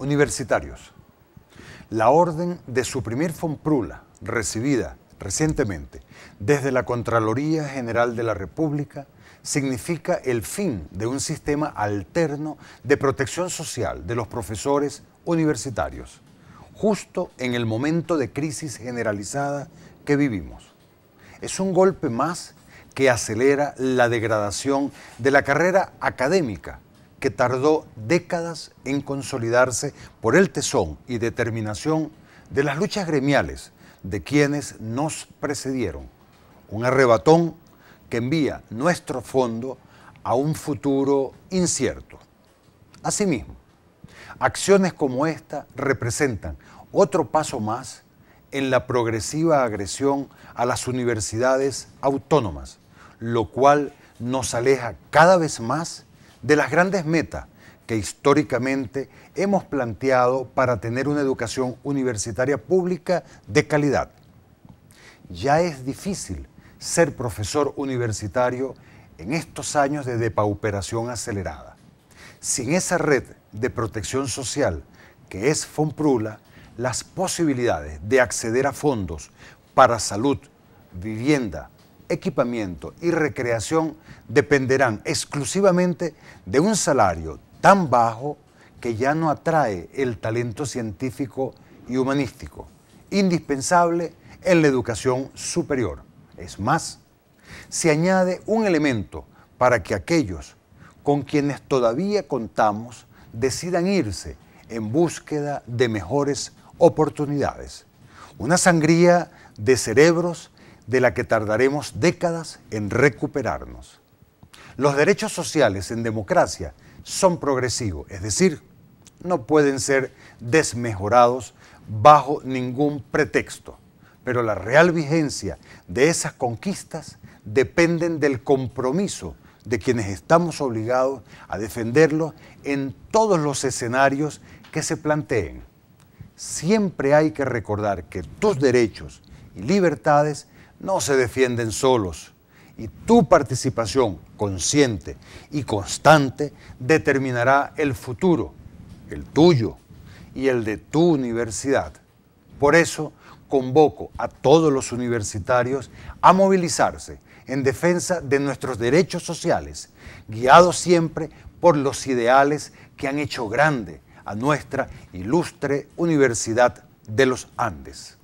Universitarios. La orden de suprimir Fomprula, recibida recientemente desde la Contraloría General de la República, significa el fin de un sistema alterno de protección social de los profesores universitarios justo en el momento de crisis generalizada que vivimos. Es un golpe más que acelera la degradación de la carrera académica que tardó décadas en consolidarse por el tesón y determinación de las luchas gremiales de quienes nos precedieron. Un arrebatón que envía nuestro fondo a un futuro incierto. Asimismo, Acciones como esta representan otro paso más en la progresiva agresión a las universidades autónomas, lo cual nos aleja cada vez más de las grandes metas que históricamente hemos planteado para tener una educación universitaria pública de calidad. Ya es difícil ser profesor universitario en estos años de depauperación acelerada. Sin esa red de protección social que es FONPRULA, las posibilidades de acceder a fondos para salud, vivienda, equipamiento y recreación dependerán exclusivamente de un salario tan bajo que ya no atrae el talento científico y humanístico, indispensable en la educación superior. Es más, se añade un elemento para que aquellos con quienes todavía contamos decidan irse en búsqueda de mejores oportunidades. Una sangría de cerebros de la que tardaremos décadas en recuperarnos. Los derechos sociales en democracia son progresivos, es decir, no pueden ser desmejorados bajo ningún pretexto, pero la real vigencia de esas conquistas dependen del compromiso de quienes estamos obligados a defenderlo en todos los escenarios que se planteen. Siempre hay que recordar que tus derechos y libertades no se defienden solos y tu participación consciente y constante determinará el futuro, el tuyo y el de tu universidad. Por eso, convoco a todos los universitarios a movilizarse en defensa de nuestros derechos sociales, guiados siempre por los ideales que han hecho grande a nuestra ilustre Universidad de los Andes.